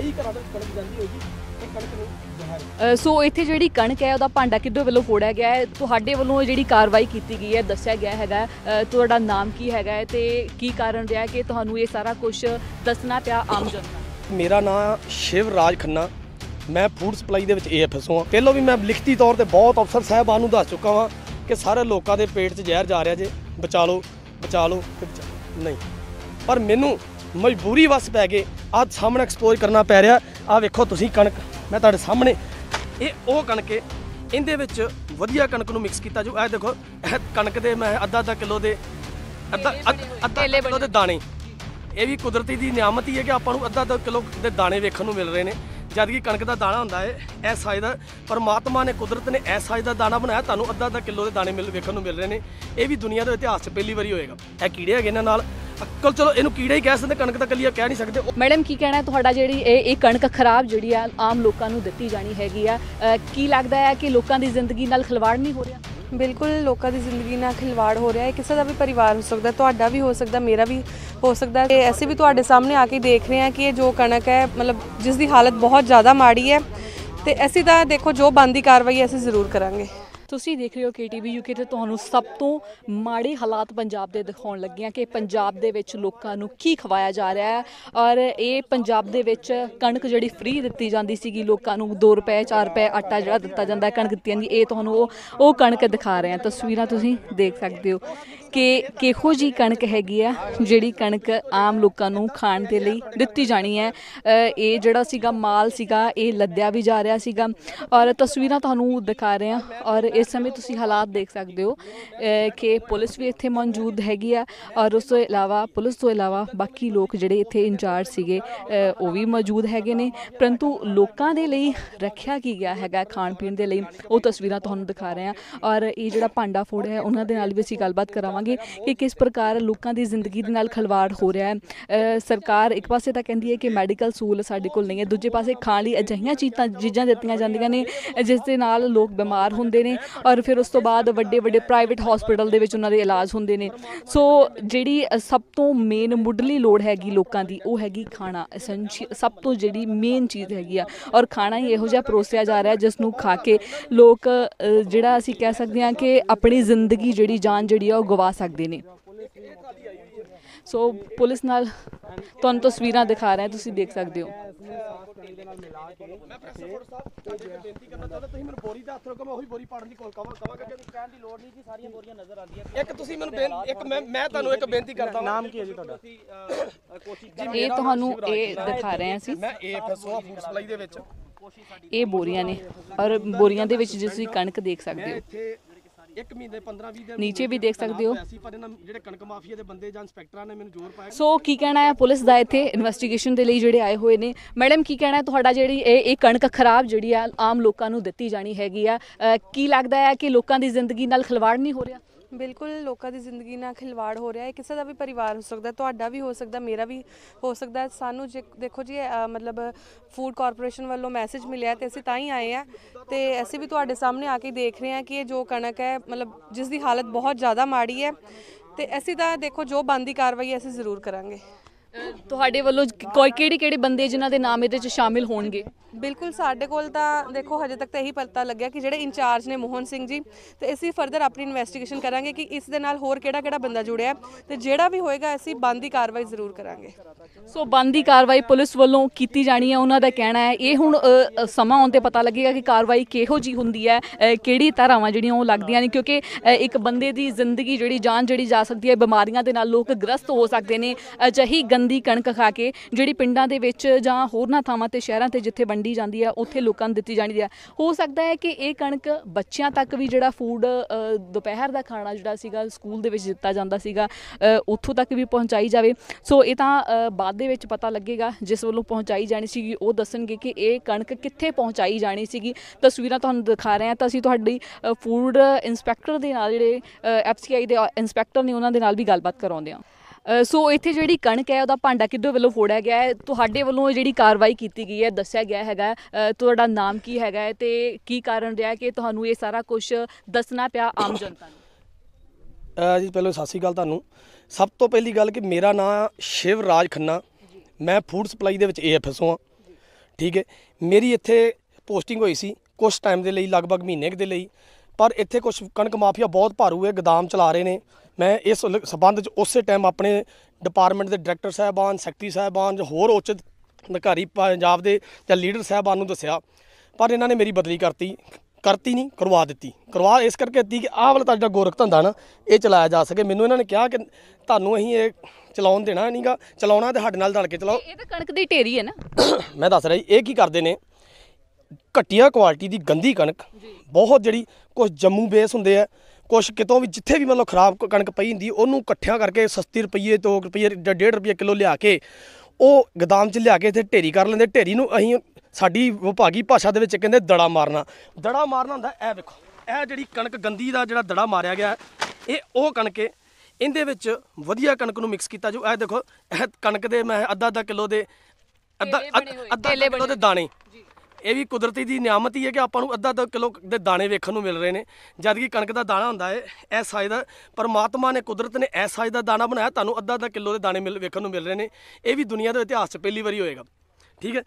ਕਈ ਘਰਾਂ ਦੇ ਕਣਕ ਜਾਂਦੀ ਹੋਏਗੀ ਕਣਕ ਨੂੰ ਸੋ ਇੱਥੇ ਜਿਹੜੀ ਕਣਕ ਹੈ ਉਹਦਾ ਭਾਂਡਾ ਕਿੱਦੋਂ ਵੱਲੋਂ ਫੋੜਿਆ ਗਿਆ ਹੈ ਤੁਹਾਡੇ ਵੱਲੋਂ ਜਿਹੜੀ ਕਾਰਵਾਈ ਕੀਤੀ ਗਈ ਹੈ ਦੱਸਿਆ ਗਿਆ ਹੈਗਾ ਤੁਹਾਡਾ ਨਾਮ ਕੀ ਹੈਗਾ ਹੈ ਤੇ ਕੀ ਕਾਰਨ ਰਿਹਾ ਕਿ ਤੁਹਾਨੂੰ ਇਹ ਸਾਰਾ ਕੁਝ ਦੱਸਣਾ ਪਿਆ ਆਮ ਜਨਤਾ ਮੇਰਾ ਨਾਮ ਸ਼ਿਵ ਰਾਜ ਖੰਨਾ ਮੈਂ ਫੂਡ ਸਪਲਾਈ ਦੇ ਵਿੱਚ ਏਐਫਐਸਓ ਹਾਂ ਪਹਿਲਾਂ ਵੀ ਮੈਂ ਲਿਖਤੀ ਤੌਰ ਤੇ ਬਹੁਤ ਅਫਸਰ ਸਾਹਿਬਾਨ ਨੂੰ ਦੱਸ ਚੁੱਕਾ ਹਾਂ ਕਿ ਸਾਰੇ ਲੋਕਾਂ ਦੇ ਪੇਟ 'ਚ ਜ਼ਹਿਰ ਜਾ ਰਿਹਾ ਜੇ ਬਚਾ ਲਓ ਬਚਾ ਲਓ ਨਹੀਂ ਪਰ ਮੈਨੂੰ ਮਜਬੂਰੀ ਵਸ ਪੈ ਗਏ ਆ ਸਾਹਮਣੇ ਐਕਸਪੋਜ਼ ਕਰਨਾ ਪੈ ਰਿਹਾ ਆ ਵੇਖੋ ਤੁਸੀਂ ਕਣਕ ਮੈਂ ਤੁਹਾਡੇ ਸਾਹਮਣੇ ਇਹ ਉਹ ਕਣਕ ਹੈ ਇਹਦੇ ਵਿੱਚ ਵਧੀਆ ਕਣਕ ਨੂੰ ਮਿਕਸ ਕੀਤਾ ਜੋ ਇਹ ਦੇਖੋ ਇਹ ਕਣਕ ਦੇ ਮੈਂ ਅੱਧਾ ਅੱਧਾ ਕਿਲੋ ਦੇ ਅੱਧਾ ਅੱਧਾ ਕਿਲੋ ਦੇ ਦਾਣੇ ਇਹ ਵੀ ਕੁਦਰਤੀ ਦੀ ਨਿਆਮਤ ਹੀ ਹੈ ਕਿ ਆਪਾਂ ਨੂੰ ਅੱਧਾ ਅੱਧਾ ਕਿਲੋ ਦੇ ਦਾਣੇ ਵੇਖਣ ਨੂੰ ਮਿਲ ਰਹੇ ਨੇ ਜਦ ਕਿ ਕਣਕ ਦਾ ਦਾਣਾ ਹੁੰਦਾ ਹੈ ਇਹ ਸਾਈਜ਼ ਦਾ ਪਰਮਾਤਮਾ ਨੇ ਕੁਦਰਤ ਨੇ ਇਹ ਸਾਈਜ਼ ਦਾ ਦਾਣਾ ਬਣਾਇਆ ਤੁਹਾਨੂੰ ਅੱਧਾ ਅੱਧਾ ਕਿਲੋ ਦੇ ਦਾਣੇ ਮਿਲ ਵੇਖਣ ਨੂੰ ਮਿਲ ਰਹੇ ਨੇ ਇਹ ਵੀ ਦੁਨੀਆ ਦੇ ਇਤਿਹਾਸ 'ਚ ਪਹਿਲੀ ਵਾਰੀ ਹੋਏਗਾ ਇਹ ਕੀੜੇ ਹੈਗੇ ਇਹਨਾਂ ਨਾਲ ਅਕਲ ਚਲੋ ਇਹਨੂੰ ਕੀੜਾ ਹੀ ਕਹਿ ਸਕਦੇ ਕਣਕ ਤਾਂ ਕੱਲੀਆ ਕਹਿ ਨਹੀਂ ਸਕਦੇ ਮੈਡਮ ਕੀ ਕਹਿਣਾ ਤੁਹਾਡਾ ਜਿਹੜੀ ਇਹ ਇਹ ਕਣਕ ਖਰਾਬ ਜਿਹੜੀ ਆ ਆਮ ਲੋਕਾਂ ਨੂੰ ਦਿੱਤੀ ਜਾਣੀ ਹੈਗੀ ਆ ਕੀ ਲੱਗਦਾ ਹੈ ਕਿ ਲੋਕਾਂ ਦੀ ਜ਼ਿੰਦਗੀ ਨਾਲ ਖਿਲਵਾੜ ਨਹੀਂ ਹੋ ਰਿਹਾ ਬਿਲਕੁਲ ਲੋਕਾਂ ਦੀ ਜ਼ਿੰਦਗੀ ਨਾਲ ਖਿਲਵਾੜ ਹੋ ਰਿਹਾ ਹੈ ਕਿਸੇ ਦਾ ਵੀ ਪਰਿਵਾਰ ਹੋ ਸਕਦਾ ਤੁਹਾਡਾ ਵੀ ਹੋ ਸਕਦਾ ਮੇਰਾ ਵੀ ਹੋ ਸਕਦਾ ਤੇ ਐਸੇ ਵੀ ਤੁਹਾਡੇ ਸਾਹਮਣੇ ਆ ਕੇ ਦੇਖ ਰਹੇ ਹਾਂ ਕਿ ਇਹ ਜੋ ਕਣਕ ਹੈ ਮਤਲਬ ਜਿਸ ਦੀ ਹਾਲਤ ਬਹੁਤ ਜ਼ਿਆਦਾ ਮਾੜੀ ਹੈ ਤੇ ਅਸੀਂ ਤਾਂ ਦੇਖੋ ਜੋ ਬੰਦੀ ਕਾਰਵਾਈ ਅਸੀਂ ਜ਼ਰੂਰ ਕਰਾਂਗੇ ਤੁਸੀਂ ਦੇਖ ਰਹੇ ਹੋ ਕੇਟੀਵੀ ਯੂਕੇ ਤੇ ਤੁਹਾਨੂੰ ਸਭ ਤੋਂ ਮਾੜੇ ਹਾਲਾਤ ਪੰਜਾਬ ਦੇ ਦਿਖਾਉਣ ਲੱਗੇ ਆ ਕਿ ਪੰਜਾਬ ਦੇ ਵਿੱਚ ਲੋਕਾਂ ਨੂੰ ਕੀ ਖਵਾਇਆ ਜਾ ਰਿਹਾ ਹੈ ਔਰ ਇਹ ਪੰਜਾਬ ਦੇ ਵਿੱਚ ਕਣਕ ਜਿਹੜੀ ਫ੍ਰੀ ਦਿੱਤੀ ਜਾਂਦੀ ਸੀਗੀ ਲੋਕਾਂ ਨੂੰ 2 ਰੁਪਏ 4 ਰੁਪਏ ਆਟਾ ਜਿਹੜਾ ਦਿੱਤਾ ਜਾਂਦਾ ਹੈ ਕਣਕ ਦਿੱਤੀ ਜਾਂਦੀ ਇਹ ਤੁਹਾਨੂੰ ਉਹ ਉਹ ਕਣਕ ਦਿਖਾ ਰਹੇ ਆ ਤਸਵੀਰਾਂ ਤੁਸੀਂ ਦੇਖ ਸਕਦੇ ਹੋ ਕਿ ਕਿਹੋ ਜੀ ਕਣਕ ਹੈਗੀ ਆ ਜਿਹੜੀ ਕਣਕ ਆਮ ਲੋਕਾਂ ਨੂੰ ਖਾਣ ਦੇ ਲਈ ਦਿੱਤੀ ਜਾਣੀ ਹੈ ਇਹ ਜਿਹੜਾ ਸੀਗਾ ਮਾਲ ਸੀਗਾ ਇਹ ਲੱਦਿਆ ਵੀ ਜਾ ਰਿਹਾ ਸੀਗਾ ਔਰ ਤਸਵੀਰਾਂ ਤੁਹਾਨੂੰ ਦਿਖਾ ਰਹੇ ਆ ਔਰ ਇਸ ਸਮੇਂ ਤੁਸੀਂ ਹਾਲਾਤ ਦੇਖ ਸਕਦੇ ਹੋ ਕਿ ਪੁਲਿਸ ਵੀ ਇੱਥੇ ਮੌਜੂਦ ਹੈਗੀ ਆ ਔਰ ਉਸ ਤੋਂ ਇਲਾਵਾ ਪੁਲਿਸ ਤੋਂ ਇਲਾਵਾ ਬਾਕੀ ਲੋਕ ਜਿਹੜੇ ਇੱਥੇ ਇੰਚਾਰਜ ਸੀਗੇ ਉਹ ਵੀ ਮੌਜੂਦ ਹੈਗੇ ਨੇ ਪਰੰਤੂ ਲੋਕਾਂ ਦੇ ਲਈ ਰੱਖਿਆ ਕੀ ਗਿਆ ਹੈਗਾ ਖਾਣ ਪੀਣ ਦੇ ਲਈ ਉਹ ਤਸਵੀਰਾਂ ਤੁਹਾਨੂੰ ਦਿਖਾ ਰਹੇ ਆ ਔਰ ਇਹ ਜਿਹੜਾ ਭਾਂਡਾ ਫੋੜ ਹੈ ਉਹਨਾਂ ਦੇ ਨਾਲ ਵੀ ਅਸੀਂ ਗੱਲਬਾਤ ਕਰਾਵਾਂਗੇ ਕਿ ਕਿਸ ਪ੍ਰਕਾਰ ਲੋਕਾਂ ਦੀ ਜ਼ਿੰਦਗੀ ਦੇ ਨਾਲ ਖਲਵਾੜ ਹੋ ਰਿਹਾ ਹੈ ਸਰਕਾਰ ਇੱਕ ਪਾਸੇ ਤਾਂ ਕਹਿੰਦੀ ਹੈ ਕਿ ਮੈਡੀਕਲ ਸਹੂਲਤ ਸਾਡੇ ਕੋਲ ਨਹੀਂ ਹੈ ਦੂਜੇ ਪਾਸੇ ਖਾਣ ਲਈ ਅਜਹੀਆਂ ਚੀਜ਼ਾਂ ਦਿੱਤੀਆਂ ਜਾਂਦੀਆਂ ਨੇ ਜਿਸ ਦੇ ਨਾਲ ਲੋਕ ਬਿਮਾਰ ਹੁੰਦੇ ਨੇ ਔਰ ਫਿਰ ਉਸ ਤੋਂ ਬਾਅਦ ਵੱਡੇ ਵੱਡੇ ਪ੍ਰਾਈਵੇਟ ਹਸਪੀਟਲ ਦੇ ਵਿੱਚ ਉਹਨਾਂ ਦੇ ਇਲਾਜ ਹੁੰਦੇ ਨੇ ਸੋ ਜਿਹੜੀ ਸਭ ਤੋਂ ਮੇਨ ਮੁੱਢਲੀ ਲੋੜ ਹੈਗੀ ਲੋਕਾਂ ਦੀ ਉਹ ਹੈਗੀ ਖਾਣਾ ਸਭ ਤੋਂ ਜਿਹੜੀ ਮੇਨ ਚੀਜ਼ ਹੈਗੀ ਆ ਔਰ ਖਾਣਾ ਹੀ ਇਹੋ ਜਿਹਾ ਪਰੋਸਿਆ ਜਾ ਰਿਹਾ ਜਿਸ ਨੂੰ ਖਾ ਕੇ ਲੋਕ ਜਿਹੜਾ ਅਸੀਂ ਕਹਿ ਸਕਦੇ ਹਾਂ ਕਿ ਆਪਣੀ ਜ਼ਿੰਦਗੀ ਜਿਹੜੀ ਜਾਨ ਜਿਹੜੀ ਆ ਉਹ ਗਵਾ ਸਕਦੇ ਨੇ ਸੋ ਪੁਲਿਸ ਨਾਲ ਤੁਹਾਨੂੰ ਤਸਵੀਰਾਂ ਦਿਖਾ ਰਹੇ ਹਾਂ ਤੁਸੀਂ ਦੇਖ ਸਕਦੇ ਹੋ ਮੈਂ ਪ੍ਰੈਸ ਸਾਹਿਬ ਅੱਗੇ ਬੇਨਤੀ ਕਰਨਾ ਚਾਹੁੰਦਾ ਤੁਸੀਂ ਮੈਨੂੰ ਬੋਰੀ ਦਾ ਹੱਥ ਰੋਕੋ ਮੈਂ ਉਹੀ ਬੋਰੀ ਪਾੜਨ ਦੀ ਕੋਲ ਕਵਾਂ ਕਵਾਂਗਾ ਕਿ ਕਹਿਣ ਦੀ ਲੋੜ ਨਹੀਂ ਸਾਰੀਆਂ ਬੋਰੀਆਂ ਨਜ਼ਰ ਇੱਕ ਤੁਸੀਂ ਮੈਨੂੰ ਇੱਕ ਮੈਂ ਤੁਹਾਨੂੰ ਇੱਕ ਬੇਨਤੀ ਕਰਦਾ ਨਾਮ ਕੀ ਹੈ ਜੀ ਤੁਹਾਡਾ ਇਹ ਤੁਹਾਨੂੰ ਇਹ ਦਿਖਾ ਰਹੇ ਹਾਂ ਅਸੀਂ ਮੈਂ ਫੂਡ ਸਪਲਾਈ ਦੇ ਵਿੱਚ ਇਹ ਬੋਰੀਆਂ ਨੇ ਔਰ ਬੋਰੀਆਂ ਦੇ ਵਿੱਚ ਜਿਸ ਤੁਸੀਂ ਕਣਕ ਦੇਖ ਸਕਦੇ ਹੋ ਇੱਕ ਮਹੀਨੇ 15 20 ਦਿਨ ਨੀਚੇ ਵੀ ਦੇਖ ਸਕਦੇ ਹੋ ਜਿਹੜੇ ਕਣਕ ਮਾਫੀਆ ਦੇ ਬੰਦੇ ਜਾਂ ਇਨਸਪੈਕਟਰਾਂ ਨੇ ਮੈਨੂੰ ਜ਼ੋਰ ਪਾਇਆ ਸੋ ਕੀ ਕਹਿਣਾ ਹੈ ਪੁਲਿਸ ਦਾ ਇੱਥੇ ਇਨਵੈਸਟੀਗੇਸ਼ਨ ਦੇ ਲਈ ਜਿਹੜੇ ਆਏ ਹੋਏ ਨੇ ਮੈਡਮ ਕੀ ਕਹਿਣਾ ਹੈ ਤੁਹਾਡਾ ਜਿਹੜੀ ਇਹ ਇਹ ਕਣਕ ਖਰਾਬ ਜਿਹੜੀ ਆ ਆਮ ਲੋਕਾਂ ਨੂੰ ਦਿੱਤੀ ਜਾਣੀ ਹੈਗੀ ਆ ਕੀ ਲੱਗਦਾ ਹੈ ਕਿ ਲੋਕਾਂ ਦੀ ਜ਼ਿੰਦਗੀ ਨਾਲ ਖਿਲਵਾੜ ਨਹੀਂ ਹੋ ਰਿਹਾ ਬਿਲਕੁਲ ਲੋਕਾਂ ਦੀ ਜ਼ਿੰਦਗੀ ਨਾਲ ਖਿਲਵਾੜ ਹੋ ਰਿਹਾ ਹੈ ਕਿਸੇ ਦਾ ਵੀ ਪਰਿਵਾਰ ਹੋ ਸਕਦਾ ਤੁਹਾਡਾ ਵੀ ਹੋ ਸਕਦਾ ਮੇਰਾ ਵੀ ਹੋ ਸਕਦਾ ਸਾਨੂੰ ਜੇ- ਦੇਖੋ ਜੀ ਮਤਲਬ ਫੂਡ ਕਾਰਪੋਰੇਸ਼ਨ ਵੱਲੋਂ ਮੈਸੇਜ ਮਿਲਿਆ ਤੇ ਅਸੀਂ ਤਾਂ ਹੀ ਆਏ ਆ ਤੇ ਅਸੀਂ ਵੀ ਤੁਹਾਡੇ ਸਾਹਮਣੇ ਆ ਕੇ ਦੇਖ ਰਹੇ ਆ ਕਿ ਇਹ ਜੋ ਕਣਕ ਹੈ ਮਤਲਬ ਜਿਸ ਦੀ ਹਾਲਤ ਬਹੁਤ ਜ਼ਿਆਦਾ ਮਾੜੀ ਹੈ ਤੇ ਅਸੀਂ ਤਾਂ ਦੇਖੋ ਜੋ ਬੰਦੀ ਕਾਰਵਾਈ ਅਸੀਂ ਜ਼ਰੂਰ ਕਰਾਂਗੇ ਤੁਹਾਡੇ ਵੱਲੋਂ ਕੋਈ ਕਿਹੜੇ ਕਿਹੜੇ ਬੰਦੇ ਜਿਨ੍ਹਾਂ ਦੇ ਨਾਮ ਇਹਦੇ 'ਚ ਸ਼ਾਮਿਲ ਹੋਣਗੇ ਬਿਲਕੁਲ ਸਾਡੇ ਕੋਲ ਤਾਂ ਦੇਖੋ ਹਜੇ ਤੱਕ ਤਾਂ ਇਹੀ ਪਤਾ ਲੱਗਿਆ ਕਿ ਜਿਹੜੇ ਇੰਚਾਰਜ ਨੇ ਮੋਹਨ ਸਿੰਘ ਜੀ ਤੇ ਅਸੀਂ ਫਰਦਰ ਆਪਣੀ ਇਨਵੈਸਟੀਗੇਸ਼ਨ ਕਰਾਂਗੇ ਕਿ ਇਸ ਦੇ ਨਾਲ ਹੋਰ ਕਿਹੜਾ ਕਿਹੜਾ ਬੰਦਾ ਜੁੜਿਆ ਤੇ ਜਿਹੜਾ ਵੀ ਹੋਏਗਾ ਅਸੀਂ ਬੰਦ ਦੀ ਕਾਰਵਾਈ ਜ਼ਰੂਰ ਕਰਾਂਗੇ ਸੋ ਬੰਦ ਦੀ ਕਾਰਵਾਈ ਪੁਲਿਸ ਵੱਲੋਂ ਕੀਤੀ ਜਾਣੀ ਹੈ ਉਹਨਾਂ ਦਾ ਕਹਿਣਾ ਹੈ ਇਹ ਹੁਣ ਸਮਾਂ ਆਉਣ ਤੇ ਪਤਾ ਲੱਗੇਗਾ ਕਿ ਕਾਰਵਾਈ ਕਿਹੋ ਜੀ ਹੁੰਦੀ ਹੈ ਕਿਹੜੀ ਧਾਰਾਵਾਂ ਜਿਹੜੀਆਂ ਉਹ ਲੱਗਦੀਆਂ ਨੇ ਕਿਉਂਕਿ ਇੱਕ ਬੰਦੇ ਦੀ ਜ਼ਿੰਦਗੀ ਜਿਹੜੀ ਜਾਨ ਜਿਹੜੀ ਜਾ ਸਕਦੀ ਹੈ ਬਿਮਾਰੀਆਂ ਦੇ ਨਾਲ ਲੋਕ ਗ੍ਰਸਤ ਹੋ ਸਕਦੇ ਨੇ ਅਜਹੀ ਗੰਦੀ ਕਣਕ ਖਾ ਕੇ ਜਿਹੜੀ ਪਿੰਡਾਂ ਦੇ ਵਿੱਚ ਜਾਂ ਹੋਰਨਾਂ ਥਾਵਾਂ ਤੇ ਸ਼ਹਿਰਾਂ ਤੇ ਜਿੱਥੇ ਵੰਡੀ ਜਾਂਦੀ ਹੈ ਉੱਥੇ ਲੋਕਾਂ ਨੂੰ ਦਿੱਤੀ ਜਾਂਦੀ ਹੈ ਹੋ ਸਕਦਾ ਹੈ ਕਿ ਇਹ ਕਣਕ ਬੱਚਿਆਂ ਤੱਕ ਵੀ ਜਿਹੜਾ ਫੂਡ ਦੁਪਹਿਰ ਦਾ ਖਾਣਾ ਜਿਹੜਾ ਸੀਗਾ ਸਕੂਲ ਦੇ ਵਿੱਚ ਦਿੱਤਾ ਜਾਂਦਾ ਸੀਗਾ ਉੱਥੋਂ ਤੱਕ ਵੀ ਪਹੁੰਚਾਈ ਜਾਵੇ ਸੋ ਇਹ ਤਾਂ ਬਾਅਦ ਦੇ ਵਿੱਚ ਪਤਾ ਲੱਗੇਗਾ ਜਿਸ ਵੱਲੋਂ ਪਹੁੰਚਾਈ ਜਾਣੀ ਸੀਗੀ ਉਹ ਦੱਸਣਗੇ ਕਿ ਇਹ ਕਣਕ ਕਿੱਥੇ ਪਹੁੰਚਾਈ ਜਾਣੀ ਸੀਗੀ ਤਸਵੀਰਾਂ ਤੁਹਾਨੂੰ ਦਿਖਾ ਰਹੇ ਹਾਂ ਤਾਂ ਅਸੀਂ ਤੁਹਾਡੀ ਫੂਡ ਇਨਸਪੈਕਟਰ ਦੇ ਨਾਲ ਜਿਹੜੇ ਐਫਸੀਆਈ ਦੇ ਇਨਸਪੈਕਟਰ ਨੇ ਉਹਨਾਂ ਦੇ ਨਾਲ ਵੀ ਗੱਲਬਾਤ ਕਰਾਉਂਦੇ ਹਾਂ ਸੋ ਇੱਥੇ ਜਿਹੜੀ ਕਣਕ ਹੈ ਉਹਦਾ ਭਾਂਡਾ ਕਿੱਦੋਂ ਵੱਲੋਂ ਫੋੜਿਆ ਗਿਆ ਹੈ ਤੁਹਾਡੇ ਵੱਲੋਂ ਜਿਹੜੀ ਕਾਰਵਾਈ ਕੀਤੀ ਗਈ ਹੈ ਦੱਸਿਆ ਗਿਆ ਹੈਗਾ ਤੁਹਾਡਾ ਨਾਮ ਕੀ ਹੈਗਾ ਤੇ ਕੀ ਕਾਰਨ ਰਿਹਾ ਕਿ ਤੁਹਾਨੂੰ ਇਹ ਸਾਰਾ ਕੁਝ ਦੱਸਣਾ ਪਿਆ ਆਮ ਜਨਤਾ ਨੂੰ ਜੀ ਪਹਿਲਾਂ ਸਤਿ ਸ੍ਰੀ ਅਕਾਲ ਤੁਹਾਨੂੰ ਸਭ ਤੋਂ ਪਹਿਲੀ ਗੱਲ ਕਿ ਮੇਰਾ ਨਾਮ ਸ਼ਿਵ ਰਾਜ ਖੰਨਾ ਮੈਂ ਫੂਡ ਸਪਲਾਈ ਦੇ ਵਿੱਚ ਏਐਫਐਸਓ ਹਾਂ ਠੀਕ ਹੈ ਮੇਰੀ ਇੱਥੇ ਪੋਸਟਿੰਗ ਹੋਈ ਸੀ ਕੁਝ ਟਾਈਮ ਦੇ ਲਈ ਲਗਭਗ ਮਹੀਨੇ ਦੇ ਲਈ ਪਰ ਇੱਥੇ ਕੁਝ ਕਣਕ ਮਾਫੀਆ ਬਹੁਤ ਭਾਰੂ ਹੈ ਗਦਾਮ ਚਲਾ ਰਹੇ ਨੇ ਮੈਂ ਇਸ ਸਬੰਧ 'ਚ ਉਸੇ ਟਾਈਮ ਆਪਣੇ ਡਿਪਾਰਟਮੈਂਟ ਦੇ ਡਾਇਰੈਕਟਰ ਸਾਹਿਬਾਨ ਸੈਕਟਰੀ ਸਾਹਿਬਾਨ ਜਾਂ ਹੋਰ ਉੱਚ ਅਧਿਕਾਰੀ ਪੰਜਾਬ ਦੇ ਜਾਂ ਲੀਡਰ ਸਾਹਿਬਾਨ ਨੂੰ ਦੱਸਿਆ ਪਰ ਇਹਨਾਂ ਨੇ ਮੇਰੀ ਬਦਲੀ ਕਰਤੀ ਕਰਤੀ ਨਹੀਂ ਕਰਵਾ ਦਿੱਤੀ ਕਰਵਾ ਇਸ ਕਰਕੇ ਦਿੱਤੀ ਕਿ ਆਹ ਵਾਲਾ ਤੁਹਾਡਾ ਗੋਰਖ ਧੰਦਾ ਨਾ ਇਹ ਚਲਾਇਆ ਜਾ ਸਕੇ ਮੈਨੂੰ ਇਹਨਾਂ ਨੇ ਕਿਹਾ ਕਿ ਤੁਹਾਨੂੰ ਅਸੀਂ ਇਹ ਚਲਾਉਣ ਦੇਣਾ ਨਹੀਂਗਾ ਚਲਾਉਣਾ ਤੇ ਸਾਡੇ ਨਾਲ ਧੜ ਕੇ ਚਲਾਓ ਇਹ ਤਾਂ ਕਣਕ ਦੀ ਢੇਰੀ ਹੈ ਨਾ ਮੈਂ ਦੱਸ ਰਿਹਾ ਇਹ ਕੀ ਕਰਦੇ ਨੇ ਘਟੀਆ ਕੁਆਲਿਟੀ ਦੀ ਗੰਦੀ ਕਣਕ ਬਹੁਤ ਜਿਹੜੀ ਕੁਝ ਜੰਮੂ ਬੇਸ ਹੁੰਦੇ ਆ ਕੁਛ ਕਿਤੋਂ ਵੀ ਜਿੱਥੇ ਵੀ ਮਤਲਬ ਖਰਾਬ ਕਣਕ ਪਈ ਹੁੰਦੀ ਉਹਨੂੰ ਇਕੱਠਿਆਂ ਕਰਕੇ ਸਸਤੀ ਰੁਪਈਏ ਤੋਂ ਰੁਪਈਏ 1.5 ਰੁਪਈਏ ਕਿਲੋ ਲਿਆ ਕੇ ਉਹ ਗਦਾਮ 'ਚ ਲਿਆ ਕੇ ਇੱਥੇ ਢੇਰੀ ਕਰ ਲੈਂਦੇ ਢੇਰੀ ਨੂੰ ਅਸੀਂ ਸਾਡੀ ਵਿਭਾਗੀ ਭਾਸ਼ਾ ਦੇ ਵਿੱਚ ਕਹਿੰਦੇ ਦੜਾ ਮਾਰਨਾ ਦੜਾ ਮਾਰਨਾ ਹੁੰਦਾ ਇਹ ਵੇਖੋ ਇਹ ਜਿਹੜੀ ਕਣਕ ਗੰਦੀ ਦਾ ਜਿਹੜਾ ਦੜਾ ਮਾਰਿਆ ਗਿਆ ਇਹ ਉਹ ਕਣਕ ਇਹਦੇ ਵਿੱਚ ਵਧੀਆ ਕਣਕ ਨੂੰ ਮਿਕਸ ਕੀਤਾ ਜੋ ਇਹ ਦੇਖੋ ਇਹ ਕਣਕ ਦੇ ਮੈਂ ਅੱਧਾ ਅੱਧਾ ਕਿਲੋ ਦੇ ਅੱਧਾ ਅੱਧਾ ਕਿਲੋ ਦੇ ਦਾਣੇ ਇਹ ਵੀ ਕੁਦਰਤੀ ਦੀ ਨਿਆਮਤ ਹੀ ਹੈ ਕਿ ਆਪਾਂ ਨੂੰ ਅੱਧਾ ਅੱਧਾ ਕਿਲੋ ਦੇ ਦਾਣੇ ਵੇਖਣ ਨੂੰ ਮਿਲ ਰਹੇ ਨੇ ਜਦ ਕਿ ਕਣਕ ਦਾ ਦਾਣਾ ਹੁੰਦਾ ਹੈ ਇਹ ਸਾਈਜ਼ ਦਾ ਪਰਮਾਤਮਾ ਨੇ ਕੁਦਰਤ ਨੇ ਇਹ ਸਾਈਜ਼ ਦਾ ਦਾਣਾ ਬਣਾਇਆ ਤੁਹਾਨੂੰ ਅੱਧਾ ਅੱਧਾ ਕਿਲੋ ਦੇ ਦਾਣੇ ਮਿਲ ਵੇਖਣ ਨੂੰ ਮਿਲ ਰਹੇ ਨੇ ਇਹ ਵੀ ਦੁਨੀਆ ਦੇ ਇਤਿਹਾਸ 'ਚ ਪਹਿਲੀ ਵਾਰੀ ਹੋਏਗਾ ਠੀਕ ਹੈ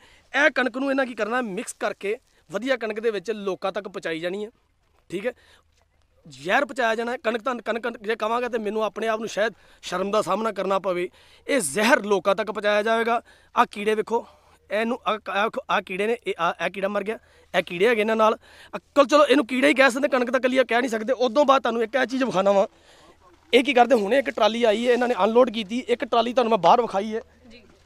ਇਹ ਕਣਕ ਨੂੰ ਇਹਨਾਂ ਕੀ ਕਰਨਾ ਮਿਕਸ ਕਰਕੇ ਵਧੀਆ ਕਣਕ ਦੇ ਵਿੱਚ ਲੋਕਾਂ ਤੱਕ ਪਹੁੰਚਾਈ ਜਾਣੀ ਹੈ ਠੀਕ ਹੈ ਜ਼ਹਿਰ ਪਚਾਇਆ ਜਾਣਾ ਕਣਕ ਤਾਂ ਕਣਕ ਜੇ ਕਵਾਂਗਾ ਤੇ ਮੈਨੂੰ ਆਪਣੇ ਆਪ ਨੂੰ ਸ਼ਾਇਦ ਸ਼ਰਮ ਦਾ ਸਾਹਮਣਾ ਕਰਨਾ ਪਵੇ ਇਹ ਜ਼ਹਿਰ ਲੋਕਾਂ ਤੱਕ ਪਹੁੰਚਾਇਆ ਜਾਵੇਗਾ ਆ ਕੀੜੇ ਵੇਖੋ ਇਹਨੂੰ ਆ ਕੀੜੇ ਨੇ ਆ ਕੀੜਾ ਮਰ ਗਿਆ ਇਹ ਕੀੜੇ ਹੈਗੇ ਇਹਨਾਂ ਨਾਲ ਅਕਲ ਚਲੋ ਇਹਨੂੰ ਕੀੜਾ ਹੀ ਕਹਿ ਸਕਦੇ ਕਣਕ ਤਾਂ ਕੱਲੀਆ ਕਹਿ ਨਹੀਂ ਸਕਦੇ ਉਦੋਂ ਬਾਅਦ ਤੁਹਾਨੂੰ ਇੱਕ ਐ ਚੀਜ਼ ਵਿਖਾਣਾ ਵਾ ਇਹ ਕੀ ਕਰਦੇ ਹੁਣੇ ਇੱਕ ਟਰਾਲੀ ਆਈ ਹੈ ਇਹਨਾਂ ਨੇ ਅਨਲੋਡ ਕੀਤੀ ਇੱਕ ਟਰਾਲੀ ਤੁਹਾਨੂੰ ਮੈਂ ਬਾਹਰ ਵਿਖਾਈ ਹੈ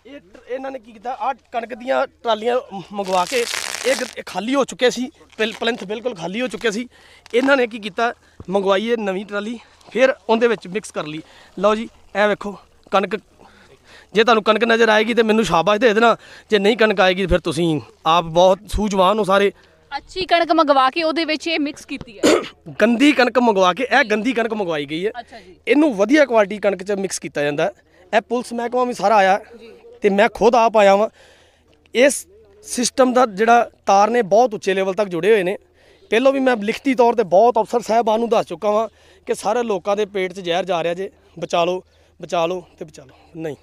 ਇਹ ਇਹਨਾਂ ਨੇ ਕੀ ਕੀਤਾ ਆ ਕਣਕ ਦੀਆਂ ਟਰਾਲੀਆਂ ਮੰਗਵਾ ਕੇ ਇਹ ਖਾਲੀ ਹੋ ਚੁੱਕੇ ਸੀ ਪਲੈਂਥ ਬਿਲਕੁਲ ਖਾਲੀ ਹੋ ਚੁੱਕੇ ਸੀ ਇਹਨਾਂ ਨੇ ਕੀ ਕੀਤਾ ਮੰਗਵਾਈ ਹੈ ਨਵੀਂ ਟਰਾਲੀ ਫਿਰ ਉਹਦੇ ਵਿੱਚ ਮਿਕਸ ਕਰ ਲਈ ਲਓ ਜੀ ਐ ਵੇਖੋ ਕਣਕ ਜੇ ਤੁਹਾਨੂੰ ਕਣਕ ਨਜ਼ਰ ਆਏਗੀ ਤੇ ਮੈਨੂੰ ਸ਼ਾਬਾਸ਼ ਦੇ ਦੇਣਾ ਜੇ ਨਹੀਂ ਕਣਕ ਆਏਗੀ ਫਿਰ ਤੁਸੀਂ ਆਪ ਬਹੁਤ ਸੂਝਵਾਨ ਹੋ ਸਾਰੇ ਅੱਛੀ ਕਣਕ ਮੰਗਵਾ ਕੇ ਉਹਦੇ ਵਿੱਚ ਇਹ ਮਿਕਸ ਕੀਤੀ ਹੈ ਗੰਦੀ ਕਣਕ ਮੰਗਵਾ ਕੇ ਇਹ ਗੰਦੀ ਕਣਕ ਮੰਗਵਾਈ ਗਈ ਹੈ ਅੱਛਾ ਜੀ ਇਹਨੂੰ ਵਧੀਆ ਕੁਆਲਿਟੀ ਕਣਕ 'ਚ ਮਿਕਸ ਕੀਤਾ ਜਾਂਦਾ ਹੈ ਇਹ ਪੁਲਿਸ ਮਹਿਕਮਾ ਵੀ ਸਾਰਾ ਆਇਆ ਤੇ ਮੈਂ ਖੁਦ ਆਪ ਆਇਆ ਵਾਂ ਇਸ ਸਿਸਟਮ ਦਾ ਜਿਹੜਾ ਤਾਰ ਨੇ ਬਹੁਤ ਉੱਚੇ ਲੈਵਲ ਤੱਕ ਜੁੜੇ ਹੋਏ ਨੇ ਪਹਿਲਾਂ ਵੀ ਮੈਂ ਲਿਖਤੀ ਤੌਰ ਤੇ ਬਹੁਤ ਅਫਸਰ ਸਾਹਿਬਾਨ ਨੂੰ ਦੱਸ ਚੁੱਕਾ ਵਾਂ ਕਿ ਸਾਰੇ ਲੋਕਾਂ ਦੇ ਪੇਟ 'ਚ ਜ਼ਹਿਰ ਜਾ ਰਿਹਾ ਜੇ ਬਚਾ ਲਓ ਬਚਾ ਲਓ ਤੇ ਬਚਾ ਲਓ ਨਹੀਂ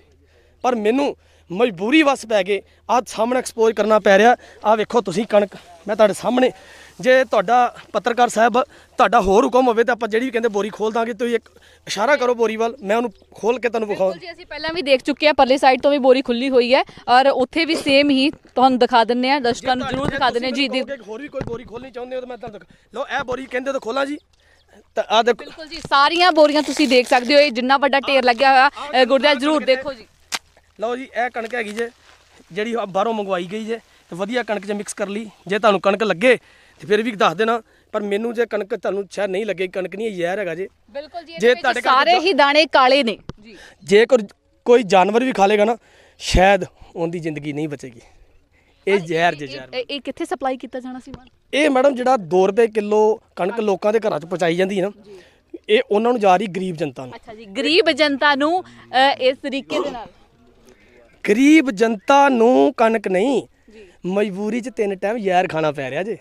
ਪਰ ਮੈਨੂੰ ਮਜਬੂਰੀ ਵਸ ਪੈ ਗਏ ਆਹ ਸਾਹਮਣੇ ਐਕਸਪੋਜ਼ ਕਰਨਾ ਪੈ ਰਿਹਾ ਆਹ ਵੇਖੋ ਤੁਸੀਂ ਕਣਕ ਮੈਂ ਤੁਹਾਡੇ ਸਾਹਮਣੇ ਜੇ ਤੁਹਾਡਾ ਪੱਤਰਕਾਰ ਸਾਹਿਬ ਤੁਹਾਡਾ ਹੋਰ ਹੁਕਮ ਹੋਵੇ ਤਾਂ ਆਪਾਂ ਜਿਹੜੀ ਵੀ ਕਹਿੰਦੇ ਬੋਰੀ ਖੋਲ ਦਾਂਗੇ ਤੁਸੀਂ ਇੱਕ ਇਸ਼ਾਰਾ ਕਰੋ ਬੋਰੀ ਵੱਲ ਮੈਂ ਉਹਨੂੰ ਖੋਲ ਕੇ ਤੁਹਾਨੂੰ ਵਿਖਾਉਂ ਜੀ ਅਸੀਂ ਪਹਿਲਾਂ ਵੀ ਦੇਖ ਚੁੱਕੇ ਆ ਪਰਲੇ ਸਾਈਡ ਤੋਂ ਵੀ ਬੋਰੀ ਖੁੱਲੀ ਹੋਈ ਹੈ ਔਰ ਉੱਥੇ ਵੀ ਸੇਮ ਹੀ ਤੁਹਾਨੂੰ ਦਿਖਾ ਦਿੰਨੇ ਆ ਦਰਸ਼ਕਾਂ ਨੂੰ ਜ਼ਰੂਰ ਦਿਖਾ ਦਿੰਨੇ ਜੀ ਹੋਰ ਵੀ ਕੋਈ ਬੋਰੀ ਖੋਲਣੀ ਚਾਹੁੰਦੇ ਹੋ ਤਾਂ ਮੈਂ ਤੁਹਾਨੂੰ ਲਓ ਇਹ ਬੋਰੀ ਕਹਿੰਦੇ ਤਾਂ ਖੋਲਾਂ ਜੀ ਤਾਂ ਆ ਦੇਖੋ ਬਿਲਕੁਲ ਜੀ ਸਾਰੀਆਂ ਬੋਰੀਆਂ ਤੁਸੀਂ ਦੇਖ ਸਕਦੇ ਹੋ ਇਹ ਜਿੰਨਾ ਵੱਡਾ ਢੇਰ ਲੱਗਿਆ ਹੋਇਆ ਗੁਰਦਿਆਲ ਜ਼ਰੂਰ ਦੇਖੋ ਜੀ ਲਓ ਜੀ ਇਹ ਕਣਕ ਹੈਗੀ ਜੇ ਜਿਹੜੀ ਬਾਹਰੋਂ ਮੰਗਵਾਈ ਗਈ ਜੇ ਤੇ ਵਧੀਆ ਕਣਕ 'ਚ ਮਿਕਸ ਕਰ ਲਈ ਜੇ ਤੁਹਾਨੂੰ ਕਣਕ ਲੱਗੇ ਤੇ ਫਿਰ ਵੀ ਦੱਸ ਦੇਣਾ ਪਰ ਮੈਨੂੰ ਜੇ ਕਣਕ ਤੁਹਾਨੂੰ ਛੇ ਨਹੀਂ ਲੱਗੇ ਕਣਕ ਨਹੀਂ ਯਾਰ ਹੈਗਾ ਜੇ ਬਿਲਕੁਲ ਜੀ ਜੇ ਤੁਹਾਡੇ ਸਾਰੇ ਹੀ ਦਾਣੇ ਕਾਲੇ ਨੇ ਜੀ ਜੇ ਕੋਈ ਜਾਨਵਰ ਵੀ ਖਾ ਲੇਗਾ ਨਾ ਸ਼ਾਇਦ ਉਹਦੀ ਜ਼ਿੰਦਗੀ ਨਹੀਂ ਬਚੇਗੀ ਇਹ ਜ਼ਹਿਰ ਜੇ ਜ਼ਹਿਰ ਇਹ ਕਿੱਥੇ ਸਪਲਾਈ ਕੀਤਾ ਜਾਣਾ ਸੀ ਇਹ ਮੈਡਮ ਜਿਹੜਾ 2 ਰੁਪਏ ਕਿਲੋ ਕਣਕ ਲੋਕਾਂ ਦੇ ਘਰਾਂ 'ਚ ਪਹੁੰਚਾਈ ਜਾਂਦੀ ਹੈ ਨਾ ਇਹ ਉਹਨਾਂ ਨੂੰ ਜਾ ਰਹੀ ਗਰੀਬ ਜਨਤਾ ਨੂੰ ਅੱਛਾ ਜੀ ਗਰੀਬ ਜਨਤਾ ਨੂੰ ਇਸ ਤਰੀਕੇ ਦੇ ਨਾਲ ਗਰੀਬ ਜਨਤਾ ਨੂੰ ਕਣਕ ਨਹੀਂ ਮਜਬੂਰੀ 'ਚ ਤਿੰਨ ਟਾਈਮ ਯਾਰ ਖਾਣਾ ਪੈ ਰਿਹਾ ਜੇ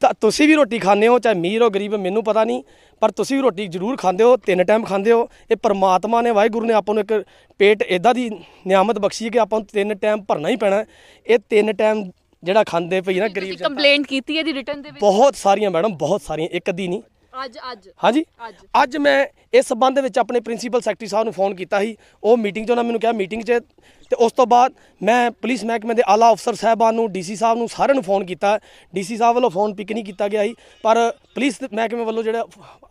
ਤਾਂ ਤੁਸੀਂ ਵੀ ਰੋਟੀ ਖਾਂਦੇ ਹੋ ਚਾਹੇ ਮੀਰ ਹੋ ਗਰੀਬ ਮੈਨੂੰ ਪਤਾ ਨਹੀਂ ਪਰ ਤੁਸੀਂ ਵੀ ਰੋਟੀ ਜ਼ਰੂਰ ਖਾਂਦੇ ਹੋ ਤਿੰਨ ਟਾਈਮ ਖਾਂਦੇ ਹੋ ਇਹ ਪਰਮਾਤਮਾ ਨੇ ਵਾਹਿਗੁਰੂ ਨੇ ਆਪਾਂ ਨੂੰ ਇੱਕ ਪੇਟ ਇਦਾਂ ਦੀ ਨਿਆਮਤ ਬਖਸ਼ੀ ਹੈ ਕਿ ਆਪਾਂ ਨੂੰ ਤਿੰਨ ਟਾਈਮ ਭਰਨਾ ਹੀ ਪੈਣਾ ਇਹ ਤਿੰਨ ਟਾਈਮ ਜਿਹੜਾ ਖਾਂਦੇ ਪਈ ਨਾ ਗਰੀਬ ਕੰਪਲੇਂਟ ਕੀਤੀ ਹੈ ਦੀ ਰਿਟਰਨ ਦੇ ਵਿੱਚ ਬਹੁਤ ਸਾਰੀਆਂ ਮੈਡਮ ਬਹੁਤ ਸਾਰੀਆਂ ਇੱਕ ਅੱਧੀ ਨਹੀਂ ਅੱਜ ਅੱਜ ਹਾਂਜੀ ਅੱਜ ਮੈਂ ਇਸ ਸਬੰਧ ਵਿੱਚ ਆਪਣੇ ਪ੍ਰਿੰਸੀਪਲ ਸੈਕਟਰੀ ਸਾਹਿਬ ਨੂੰ ਫੋਨ ਕੀਤਾ ਸੀ ਉਹ ਮੀਟਿੰਗ 'ਚ ਉਹਨਾਂ ਮੈਨੂੰ ਕਿਹਾ ਮੀਟਿੰਗ 'ਚ ਤੇ ਉਸ ਤੋਂ ਬਾਅਦ ਮੈਂ ਪੁਲਿਸ ਮਹਿਕਮੇ ਦੇ ਆਲਾ ਅਫਸਰ ਸਾਹਿਬਾਨ ਨੂੰ ਡੀਸੀ ਸਾਹਿਬ ਨੂੰ ਸਾਰਿਆਂ ਨੂੰ ਫੋਨ ਕੀਤਾ ਡੀਸੀ ਸਾਹਿਬ ਵੱਲੋਂ ਫੋਨ ਪਿਕ ਨਹੀਂ ਕੀਤਾ ਗਿਆ ਸੀ ਪਰ ਪੁਲਿਸ ਮਹਿਕਮੇ ਵੱਲੋਂ ਜਿਹੜਾ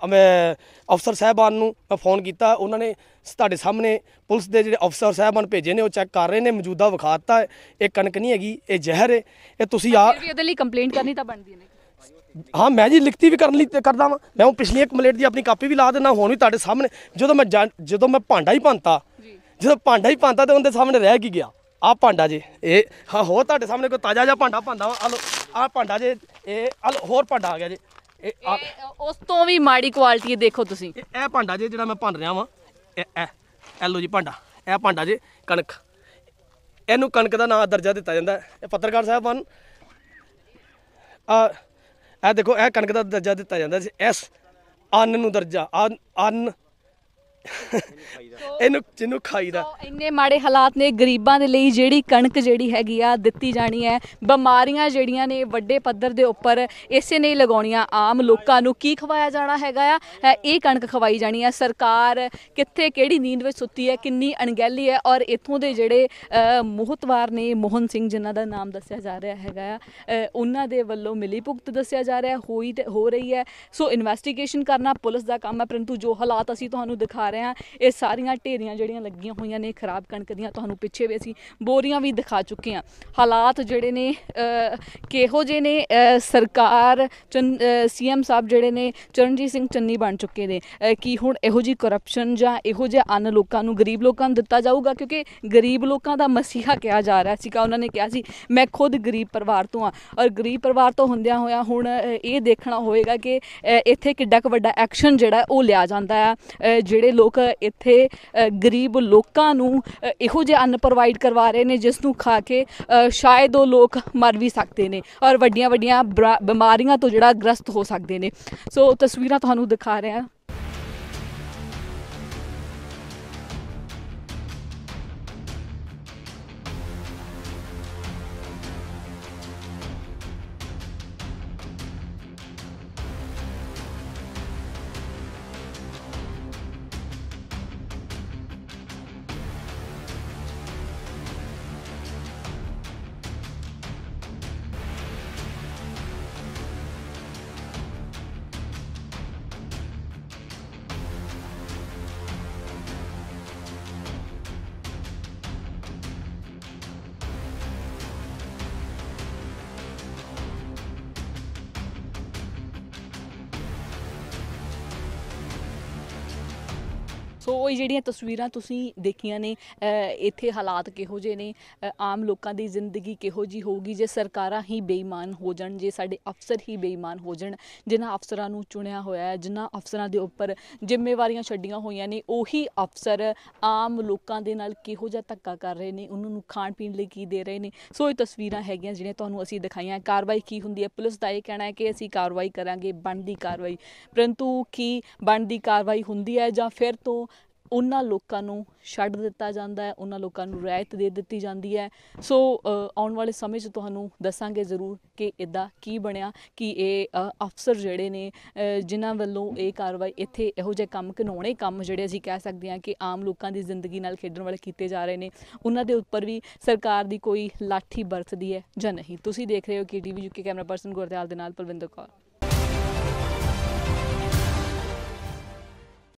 ਮੈਂ ਅਫਸਰ ਸਾਹਿਬਾਨ ਨੂੰ ਮੈਂ ਫੋਨ ਕੀਤਾ ਉਹਨਾਂ ਨੇ ਤੁਹਾਡੇ ਸਾਹਮਣੇ ਪੁਲਿਸ ਦੇ ਜਿਹੜੇ ਅਫਸਰ ਸਾਹਿਬਾਨ ਭੇਜੇ ਨੇ ਉਹ ਚੈੱਕ ਕਰ ਰਹੇ ਨੇ ਮੌਜੂਦਾ ਵਿਖਾਤਾ ਇਹ ਕਣਕ ਨਹੀਂ ਹੈਗੀ ਇਹ ਜ਼ਹਿਰ ਹੈ ਇਹ ਤੁਸੀਂ ਆ ਇਹਦੇ ਲਈ ਕੰਪਲੇਂਟ ਕਰਨੀ ਤਾਂ ਬਣਦੀ ਹੈ ਹਾਂ ਮੈਂ ਜੀ ਲਿਖਤੀ ਵੀ ਕਰਨ ਲਈ ਕਰਦਾ ਵਾਂ ਮੈਂ ਉਹ ਪਿਛਲੀ ਇੱਕ ਮਲੇਟ ਦੀ ਆਪਣੀ ਕਾਪੀ ਵੀ ਲਾ ਦੇਣਾ ਹੁਣ ਵੀ ਤੁਹਾਡੇ ਸਾਹਮਣੇ ਜਦੋਂ ਮੈਂ ਜਦੋਂ ਮੈਂ ਭਾਂਡਾ ਹੀ ਭੰਤਾ ਜਦੋਂ ਭਾਂਡਾ ਹੀ ਭੰਤਾ ਤੇ ਉਹਦੇ ਸਾਹਮਣੇ ਰਹਿ ਕੀ ਗਿਆ ਆ ਭਾਂਡਾ ਜੀ ਇਹ ਹਾਂ ਹੋਰ ਤੁਹਾਡੇ ਸਾਹਮਣੇ ਕੋਈ ਤਾਜ਼ਾ ਜਿਹਾ ਭਾਂਡਾ ਭੰਦਾ ਆ ਲੋ ਆ ਭਾਂਡਾ ਜੇ ਇਹ ਆ ਹੋਰ ਭਾਂਡਾ ਆ ਗਿਆ ਜੀ ਇਹ ਉਸ ਤੋਂ ਵੀ ਮਾੜੀ ਕੁਆਲਿਟੀ ਦੇਖੋ ਤੁਸੀਂ ਇਹ ਭਾਂਡਾ ਜੇ ਜਿਹੜਾ ਮੈਂ ਭੰਨ ਰਿਹਾ ਵਾਂ ਇਹ ਇਹ ਲੋ ਜੀ ਭਾਂਡਾ ਇਹ ਭਾਂਡਾ ਜੇ ਕਣਕ ਇਹਨੂੰ ਕਣਕ ਦਾ ਨਾਮ ਦਰਜਾ ਦਿੱਤਾ ਜਾਂਦਾ ਇਹ ਪੱਤਰਕਾਰ ਸਾਹਿਬ ਵਨ ਆ ਇਹ ਦੇਖੋ ਇਹ ਕਣਕ ਦਾ ਦਰਜਾ ਦਿੱਤਾ ਜਾਂਦਾ ਸੀ ਇਸ ਅੰਨ ਨੂੰ ਦਰਜਾ ਅੰਨ ਇਹਨੂੰ ਜਿਹਨੂੰ ਖਾਈਦਾ ਇੰਨੇ ਮਾੜੇ ਹਾਲਾਤ ਨੇ ਗਰੀਬਾਂ ਦੇ ਲਈ ਜਿਹੜੀ ਕਣਕ ਜਿਹੜੀ ਹੈਗੀ ਆ ਦਿੱਤੀ ਜਾਣੀ ਹੈ ਬਿਮਾਰੀਆਂ ਜਿਹੜੀਆਂ ਨੇ ਵੱਡੇ ਪੱਧਰ ਦੇ ਉੱਪਰ ਇਸੇ ਨੇ ਲਗਾਉਣੀਆਂ ਆਮ ਲੋਕਾਂ ਨੂੰ ਕੀ ਖਵਾਇਆ ਜਾਣਾ ਹੈਗਾ ਆ ਇਹ ਕਣਕ ਖਵਾਈ ਜਾਣੀ ਹੈ ਸਰਕਾਰ ਕਿੱਥੇ ਕਿਹੜੀ ਨੀਂਦ ਵਿੱਚ ਸੁੱਤੀ ਹੈ ਕਿੰਨੀ ਅਣਗਹਿਲੀ ਹੈ ਔਰ ਇਥੋਂ ਦੇ ਜਿਹੜੇ ਮੋਹਤਵਾਰ ਨੇ ਮੋਹਨ ਸਿੰਘ ਜਿਨ੍ਹਾਂ ਦਾ ਨਾਮ ਦੱਸਿਆ ਜਾ ਰਿਹਾ ਹੈਗਾ ਆ ਉਹਨਾਂ ਦੇ ਵੱਲੋਂ ਮਿਲੀ ਭੁਗਤ ਦੱਸਿਆ ਜਾ ਰਿਹਾ ਹੋਈ ਹੋ ਰਹੀ ਹੈ ਸੋ ਇਨਵੈਸਟੀਗੇਸ਼ਨ ਕਰਨਾ ਪੁਲਿਸ ਦਾ ਕੰਮ ਹੈ ਪਰੰਤੂ ਜੋ ਹਾਲਾਤ ਅਸੀਂ ਤੁਹਾਨੂੰ ਦਿਖਾ ਰਹੇ ਰਹੇ ਹਾਂ ਇਹ ਸਾਰੀਆਂ ਢੇਰੀਆਂ ਜਿਹੜੀਆਂ ਲੱਗੀਆਂ ਹੋਈਆਂ ਨੇ ਖਰਾਬ ਕਣਕ ਦੀਆਂ ਤੁਹਾਨੂੰ ਪਿੱਛੇ ਵੀ ਅਸੀਂ ਬੋਰੀਆਂ ਵੀ ਦਿਖਾ ਚੁੱਕੇ ਹਾਂ ਹਾਲਾਤ ਜਿਹੜੇ ਨੇ ਕਿਹੋ ਜਿਹੇ ਨੇ ਸਰਕਾਰ ਸੀਐਮ ਸਾਹਿਬ ਜਿਹੜੇ ਨੇ ਚਰਨਜੀਤ ਸਿੰਘ ਚੰਨੀ ਬਣ ਚੁੱਕੇ ਨੇ ਕੀ ਹੁਣ ਇਹੋ ਜੀ ਕਰਪਸ਼ਨ ਜਾਂ ਇਹੋ ਜਿਹੇ ਅਨ ਲੋਕਾਂ ਨੂੰ ਗਰੀਬ ਲੋਕਾਂ ਨੂੰ ਦਿੱਤਾ ਜਾਊਗਾ ਕਿਉਂਕਿ ਗਰੀਬ ਲੋਕਾਂ ਦਾ ਮਸੀਹਾ ਕਿਹਾ ਜਾ ਰਿਹਾ ਸੀਗਾ ਉਹਨਾਂ ਨੇ ਕਿਹਾ ਸੀ ਮੈਂ ਖੁਦ ਗਰੀਬ ਪਰਿਵਾਰ ਤੋਂ ਆ ਔਰ ਗਰੀਬ ਪਰਿਵਾਰ ਤੋਂ ਹੁੰਦਿਆਂ ਹੋਇਆ ਹੁਣ ਇਹ ਦੇਖਣਾ ਹੋਏਗਾ ਕਿ ਇੱਥੇ ਕਿੱਡਾ ਕੁ ਵੱਡਾ ਐਕਸ਼ਨ ਜਿਹੜਾ ਉਹ ਲਿਆ ਜਾਂਦਾ ਆ ਜਿਹੜੇ ਲੋਕ ਲੋਕ ਇੱਥੇ ਗਰੀਬ ਲੋਕਾਂ ਨੂੰ ਇਹੋ ਜਿਹਾ ਅੰਨ ਪ੍ਰੋਵਾਈਡ ਕਰਵਾ ਰਹੇ ਨੇ ਜਿਸ ਨੂੰ ਖਾ ਕੇ ਸ਼ਾਇਦ ਉਹ ਲੋਕ ਮਰ ਵੀ ਸਕਦੇ ਨੇ ਔਰ ਵੱਡੀਆਂ ਵੱਡੀਆਂ ਬਿਮਾਰੀਆਂ ਤੋਂ ਜਿਹੜਾ ਗ੍ਰਸਤ ਹੋ ਸਕਦੇ ਨੇ ਸੋ ਤਸਵੀਰਾਂ ਤੁਹਾਨੂੰ ਦਿਖਾ ਰਹੇ ਹਾਂ ਸੋ ਉਹ ਜਿਹੜੀਆਂ ਤਸਵੀਰਾਂ ਤੁਸੀਂ ਦੇਖੀਆਂ ਨੇ ਇੱਥੇ ਹਾਲਾਤ ਕਿਹੋ ਜਿਹੇ ਨੇ ਆਮ ਲੋਕਾਂ ਦੀ ਜ਼ਿੰਦਗੀ ਕਿਹੋ ਜੀ ਹੋਊਗੀ ਜੇ ਸਰਕਾਰਾਂ ਹੀ ਬੇਈਮਾਨ ਹੋ ਜਾਣ ਜੇ ਸਾਡੇ ਅਫਸਰ ਹੀ ਬੇਈਮਾਨ ਹੋ ਜਾਣ ਜਿਨ੍ਹਾਂ ਅਫਸਰਾਂ ਨੂੰ ਚੁਣਿਆ ਹੋਇਆ ਹੈ ਜਿਨ੍ਹਾਂ ਅਫਸਰਾਂ ਦੇ ਉੱਪਰ ਜ਼ਿੰਮੇਵਾਰੀਆਂ ਛੱਡੀਆਂ ਹੋਈਆਂ ਨੇ ਉਹੀ ਅਫਸਰ ਆਮ ਲੋਕਾਂ ਦੇ ਨਾਲ ਕਿਹੋ ਜਿਹਾ ਧੱਕਾ ਕਰ ਰਹੇ ਨੇ ਉਹਨਾਂ ਨੂੰ ਖਾਣ ਪੀਣ ਲਈ ਕੀ ਦੇ ਰਹੇ ਨੇ ਸੋ ਇਹ ਤਸਵੀਰਾਂ ਹੈਗੀਆਂ ਜਿਹੜੀਆਂ ਤੁਹਾਨੂੰ ਅਸੀਂ ਦਿਖਾਈਆਂ ਕਾਰਵਾਈ ਕੀ ਹੁੰਦੀ ਹੈ ਪੁਲਿਸ ਦਾ ਇਹ ਕਹਿਣਾ ਹੈ ਕਿ ਅਸੀਂ ਕਾਰਵਾਈ ਕਰਾਂਗੇ ਬਣਦੀ ਕਾਰਵਾਈ ਪਰੰਤੂ ਕੀ ਬਣਦੀ ਕਾਰਵਾਈ ਹੁੰਦੀ ਹੈ ਜਾਂ ਫਿਰ ਤੋਂ ਉਹਨਾਂ ਲੋਕਾਂ ਨੂੰ ਛੱਡ ਦਿੱਤਾ ਜਾਂਦਾ ਹੈ ਉਹਨਾਂ ਲੋਕਾਂ ਨੂੰ ਰਾਇਤ ਦੇ ਦਿੱਤੀ ਜਾਂਦੀ ਹੈ ਸੋ ਆਉਣ ਵਾਲੇ ਸਮੇਂ 'ਚ ਤੁਹਾਨੂੰ ਦੱਸਾਂਗੇ ਜ਼ਰੂਰ ਕਿ ਇਦਾਂ ਕੀ ਬਣਿਆ ਕਿ ਇਹ ਅਫਸਰ ਜਿਹੜੇ ਨੇ ਜਿਨ੍ਹਾਂ ਵੱਲੋਂ ਇਹ ਕਾਰਵਾਈ ਇੱਥੇ ਇਹੋ ਜਿਹੇ ਕੰਮ ਘਨੋਣੇ ਕੰਮ ਜਿਹੜੇ ਅਸੀਂ ਕਹਿ ਸਕਦੇ ਹਾਂ ਕਿ ਆਮ ਲੋਕਾਂ ਦੀ ਜ਼ਿੰਦਗੀ ਨਾਲ ਖੇਡਣ ਵਾਲੇ ਕੀਤੇ ਜਾ ਰਹੇ ਨੇ ਉਹਨਾਂ ਦੇ ਉੱਪਰ ਵੀ ਸਰਕਾਰ ਦੀ ਕੋਈ ਲਾਠੀ ਵਰਤਦੀ ਹੈ ਜਾਂ ਨਹੀਂ ਤੁਸੀਂ ਦੇਖ ਰਹੇ ਹੋ ਕਿ TV UK camera person Gurdewal ਦੇ ਨਾਲ ਪਲਵਿੰਦਰ ਕੌਰ